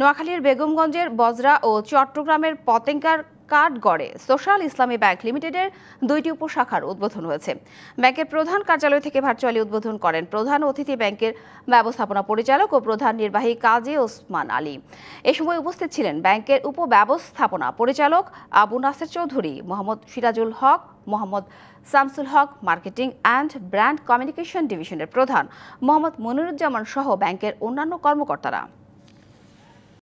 নোয়াখালীর বেগমগঞ্জের বজরা ও চট্টগ্রামের পতেঙ্কার কাঠগড়ে সোশ্যাল ইসলামী ব্যাংক লিমিটেডের দুইটি উপশাখার উদ্বোধন হয়েছে ব্যাংকের প্রধান কার্যালয় থেকে ভার্চুয়ালি উদ্বোধন করেন প্রধান অতিথি ব্যাংকের ব্যবস্থাপনা পরিচালক ও প্রধান নির্বাহী কাজী ওসমান আলী এ সময় উপস্থিত ছিলেন ব্যাংকের উপব্যবস্থাপনা পরিচালক Abu Naser Chowdhury Mohammad Sirajul Haque Mohammad Shamsul Haque marketing and brand communication ডিভিশনের প্রধান মোহাম্মদ মনিরুজ্জামান সহ ব্যাংকের অন্যান্য কর্মকর্তারা